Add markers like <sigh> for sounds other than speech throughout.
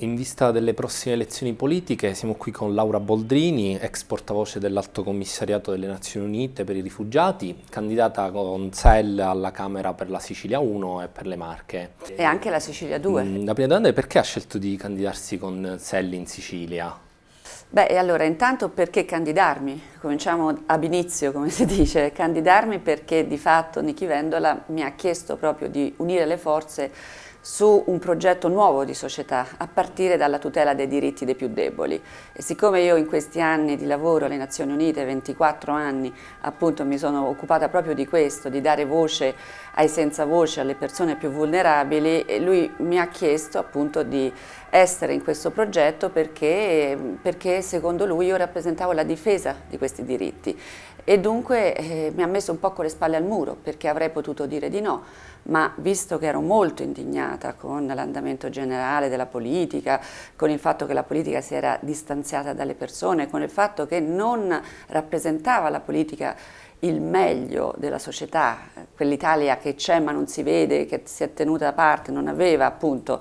In vista delle prossime elezioni politiche siamo qui con Laura Boldrini, ex portavoce dell'Alto Commissariato delle Nazioni Unite per i rifugiati, candidata con SEL alla Camera per la Sicilia 1 e per le Marche. E anche la Sicilia 2. Mm, la prima domanda è perché ha scelto di candidarsi con SEL in Sicilia? Beh, allora intanto perché candidarmi? Cominciamo ab inizio, come si dice, candidarmi perché di fatto Nichi Vendola mi ha chiesto proprio di unire le forze su un progetto nuovo di società, a partire dalla tutela dei diritti dei più deboli. E siccome io in questi anni di lavoro alle Nazioni Unite, 24 anni, appunto mi sono occupata proprio di questo, di dare voce ai senza voce, alle persone più vulnerabili, lui mi ha chiesto appunto di essere in questo progetto perché, perché secondo lui io rappresentavo la difesa di questi diritti e dunque eh, mi ha messo un po' con le spalle al muro perché avrei potuto dire di no, ma visto che ero molto indignata coordinata con l'andamento generale della politica, con il fatto che la politica si era distanziata dalle persone, con il fatto che non rappresentava la politica il meglio della società, quell'Italia che c'è ma non si vede, che si è tenuta da parte, non aveva appunto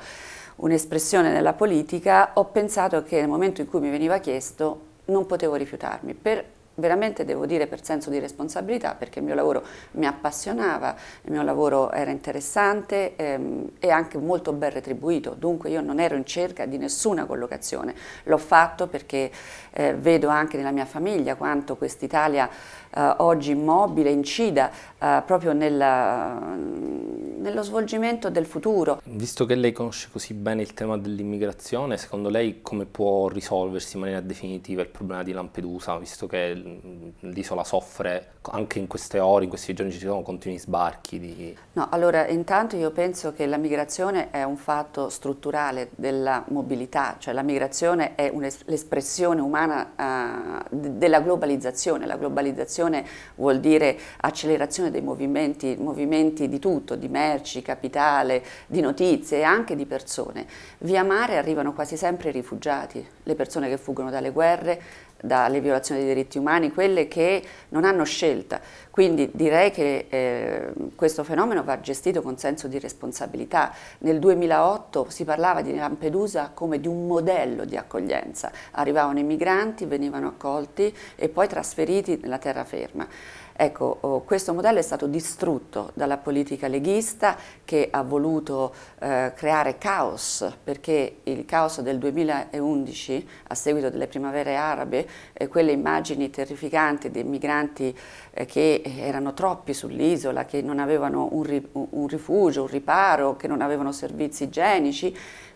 un'espressione nella politica, ho pensato che nel momento in cui mi veniva chiesto non potevo rifiutarmi per veramente devo dire per senso di responsabilità perché il mio lavoro mi appassionava, il mio lavoro era interessante ehm, e anche molto ben retribuito, dunque io non ero in cerca di nessuna collocazione, l'ho fatto perché eh, vedo anche nella mia famiglia quanto quest'Italia eh, oggi immobile incida eh, proprio nella, nello svolgimento del futuro. Visto che lei conosce così bene il tema dell'immigrazione, secondo lei come può risolversi in maniera definitiva il problema di Lampedusa, visto che Mm, l'isola soffre, anche in queste ore, in questi giorni ci sono continui sbarchi? Di... No, allora intanto io penso che la migrazione è un fatto strutturale della mobilità, cioè la migrazione è l'espressione umana uh, della globalizzazione, la globalizzazione vuol dire accelerazione dei movimenti, movimenti di tutto, di merci, capitale, di notizie e anche di persone. Via mare arrivano quasi sempre i rifugiati, le persone che fuggono dalle guerre, dalle violazioni dei diritti umani, quelle che non hanno scelta. Quindi direi che eh, questo fenomeno va gestito con senso di responsabilità. Nel 2008 si parlava di Lampedusa come di un modello di accoglienza. Arrivavano i migranti, venivano accolti e poi trasferiti nella terraferma. Ecco, oh, questo modello è stato distrutto dalla politica leghista che ha voluto eh, creare caos, perché il caos del 2011, a seguito delle primavere arabe, eh, quelle immagini terrificanti dei migranti eh, che erano troppi sull'isola, che non avevano un, ri un rifugio, un riparo, che non avevano servizi igienici,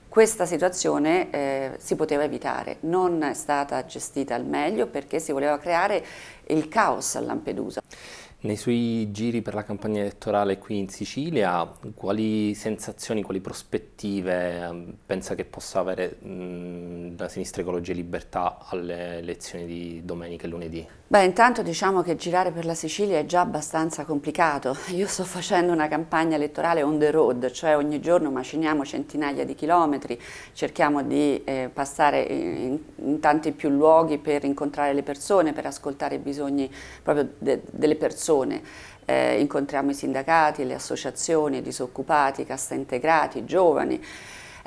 questa situazione eh, si poteva evitare, non è stata gestita al meglio perché si voleva creare il caos a Lampedusa. Nei suoi giri per la campagna elettorale qui in Sicilia, quali sensazioni, quali prospettive ehm, pensa che possa avere mh, la sinistra Ecologia e Libertà alle elezioni di domenica e lunedì? Beh, intanto diciamo che girare per la Sicilia è già abbastanza complicato. <laughs> Io sto facendo una campagna elettorale on the road, cioè ogni giorno maciniamo centinaia di chilometri, cerchiamo di eh, passare in, in, tanti più luoghi per incontrare le persone, per ascoltare i bisogni proprio de, delle persone persone. Eh, incontriamo i sindacati, le associazioni, i disoccupati, cassa integrati, i giovani.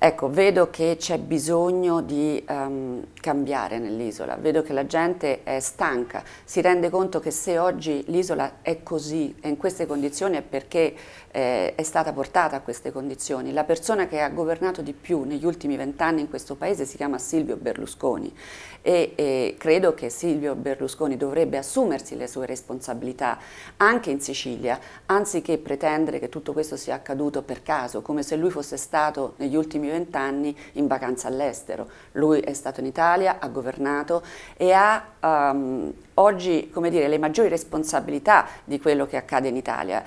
Ecco, vedo che c'è bisogno di um, cambiare nell'isola, vedo che la gente è stanca, si rende conto che se oggi l'isola è così, è in queste condizioni è perché eh, è stata portata a queste condizioni. La persona che ha governato di più negli ultimi vent'anni in questo paese si chiama Silvio Berlusconi e, e credo che Silvio Berlusconi dovrebbe assumersi le sue responsabilità anche in Sicilia, anziché pretendere che tutto questo sia accaduto per caso, come se lui fosse stato negli ultimi vent'anni in vacanza all'estero. Lui è stato in Italia, ha governato e ha um, oggi dire, le maggiori responsabilità di quello che accade in Italia.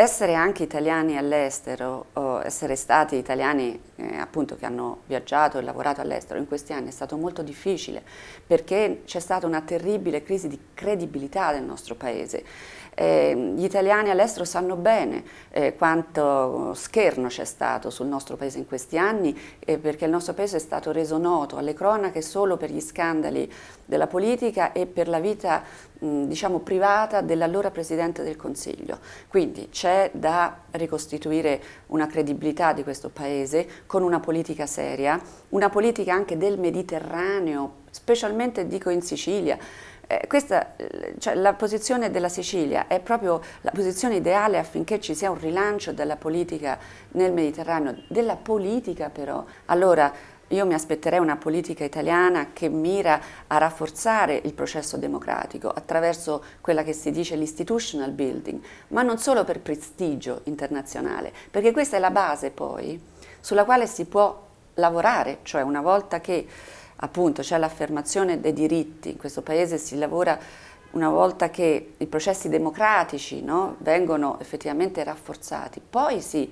Essere anche italiani all'estero, o essere stati italiani eh, appunto che hanno viaggiato e lavorato all'estero in questi anni è stato molto difficile perché c'è stata una terribile crisi di credibilità del nostro paese eh, gli italiani all'estero sanno bene eh, quanto scherno c'è stato sul nostro paese in questi anni eh, perché il nostro paese è stato reso noto alle cronache solo per gli scandali della politica e per la vita mh, diciamo privata dell'allora Presidente del Consiglio. Quindi c'è da ricostituire una credibilità di questo paese con una politica seria, una politica anche del Mediterraneo, specialmente dico in Sicilia, eh, questa, cioè, la posizione della Sicilia è proprio la posizione ideale affinché ci sia un rilancio della politica nel Mediterraneo, della politica però. Allora, io mi aspetterei una politica italiana che mira a rafforzare il processo democratico attraverso quella che si dice l'institutional building, ma non solo per prestigio internazionale, perché questa è la base poi sulla quale si può lavorare, cioè una volta che appunto c'è l'affermazione dei diritti, in questo paese si lavora una volta che i processi democratici no, vengono effettivamente rafforzati, poi sì,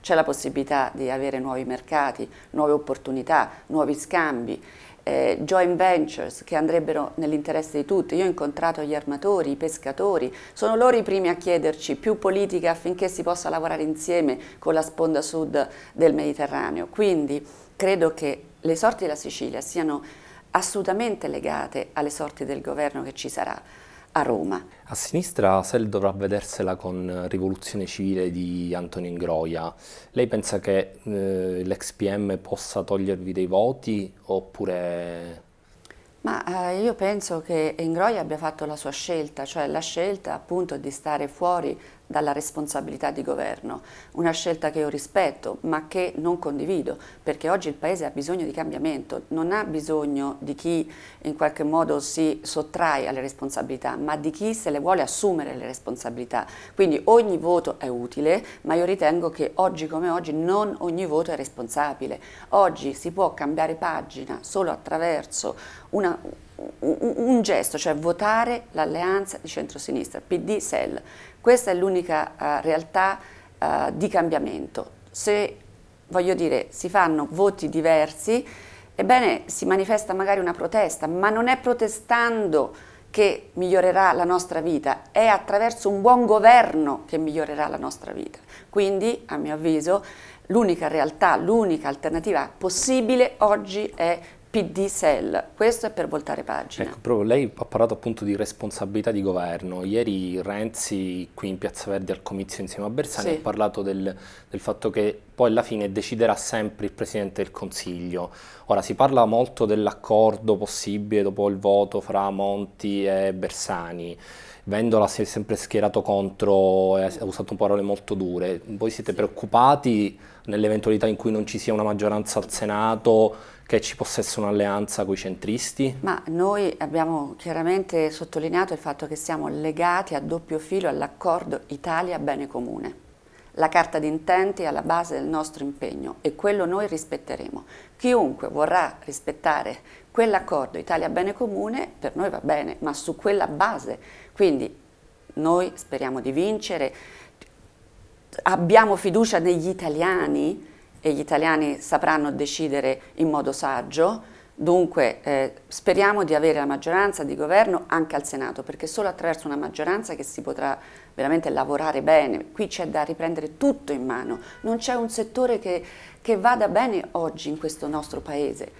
c'è la possibilità di avere nuovi mercati, nuove opportunità, nuovi scambi, eh, joint ventures che andrebbero nell'interesse di tutti. Io ho incontrato gli armatori, i pescatori, sono loro i primi a chiederci più politica affinché si possa lavorare insieme con la sponda sud del Mediterraneo. Quindi credo che le sorti della Sicilia siano assolutamente legate alle sorti del governo che ci sarà a Roma. A sinistra Sel dovrà vedersela con Rivoluzione Civile di Antonio Ingroia. Lei pensa che eh, l'ex PM possa togliervi dei voti oppure... Ma eh, io penso che Ingroia abbia fatto la sua scelta, cioè la scelta appunto di stare fuori dalla responsabilità di governo, una scelta che io rispetto ma che non condivido perché oggi il Paese ha bisogno di cambiamento, non ha bisogno di chi in qualche modo si sottrae alle responsabilità ma di chi se le vuole assumere le responsabilità, quindi ogni voto è utile ma io ritengo che oggi come oggi non ogni voto è responsabile, oggi si può cambiare pagina solo attraverso una, un, un gesto, cioè votare l'alleanza di centrosinistra, PD-SEL, questa è l'unica uh, realtà uh, di cambiamento. Se, voglio dire, si fanno voti diversi, ebbene si manifesta magari una protesta, ma non è protestando che migliorerà la nostra vita, è attraverso un buon governo che migliorerà la nostra vita. Quindi, a mio avviso, l'unica realtà, l'unica alternativa possibile oggi è PD Sell, questo è per voltare pagina. Ecco, proprio lei ha parlato appunto di responsabilità di governo. Ieri Renzi, qui in Piazza Verde al comizio insieme a Bersani, sì. ha parlato del, del fatto che poi alla fine deciderà sempre il Presidente del Consiglio. Ora si parla molto dell'accordo possibile dopo il voto fra Monti e Bersani. Vendola si è sempre schierato contro, ha usato parole molto dure. Voi siete preoccupati nell'eventualità in cui non ci sia una maggioranza al Senato che ci possa essere un'alleanza con i centristi? Ma noi abbiamo chiaramente sottolineato il fatto che siamo legati a doppio filo all'accordo Italia-Bene Comune la carta d'intenti è alla base del nostro impegno e quello noi rispetteremo. Chiunque vorrà rispettare quell'accordo Italia Bene Comune, per noi va bene, ma su quella base. Quindi noi speriamo di vincere, abbiamo fiducia negli italiani e gli italiani sapranno decidere in modo saggio Dunque eh, speriamo di avere la maggioranza di governo anche al Senato, perché solo attraverso una maggioranza che si potrà veramente lavorare bene. Qui c'è da riprendere tutto in mano, non c'è un settore che, che, vada bene oggi in questo nostro paese.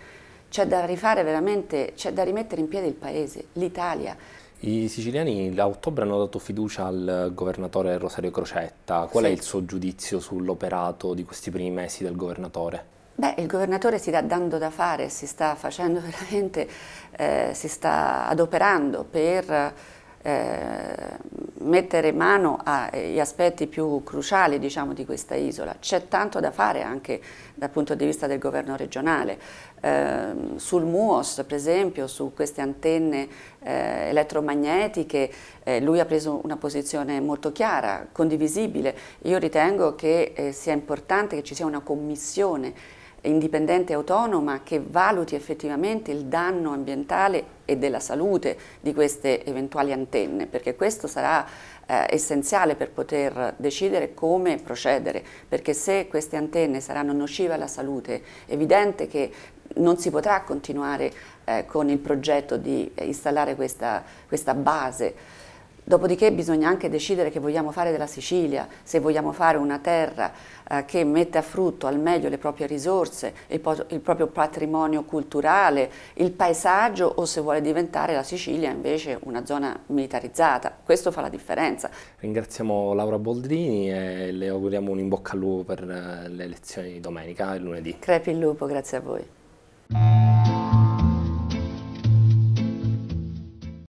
C'è da rifare veramente, c'è da rimettere in piedi il paese, l'Italia. I siciliani a ottobre hanno dato fiducia al governatore Rosario Crocetta. Qual sì. è il suo giudizio sull'operato di questi primi mesi del governatore? Beh, il governatore si sta dando da fare, si sta facendo <laughs> veramente, eh, si sta adoperando per eh, mettere mano agli aspetti più cruciali diciamo, di questa isola. C'è tanto da fare anche dal punto di vista del governo regionale. Eh, sul MUOS, per esempio, su queste antenne eh, elettromagnetiche, eh, lui ha preso una posizione molto chiara, condivisibile. Io ritengo che eh, sia importante che ci sia una commissione indipendente e autonoma che valuti effettivamente il danno ambientale e della salute di queste eventuali antenne, perché questo sarà eh, essenziale per poter decidere come procedere, perché se queste antenne saranno nocive alla salute, è evidente che non si potrà continuare eh, con il progetto di installare questa, questa base Dopodiché bisogna anche decidere che vogliamo fare della Sicilia, se vogliamo fare una terra eh, che mette a frutto al meglio le proprie risorse, il, il, proprio patrimonio culturale, il paesaggio o se vuole diventare la Sicilia invece una zona militarizzata. Questo fa la differenza. Ringraziamo Laura Boldrini e le auguriamo un in bocca al lupo per eh, le elezioni di domenica e lunedì. Crepi il lupo, grazie a voi.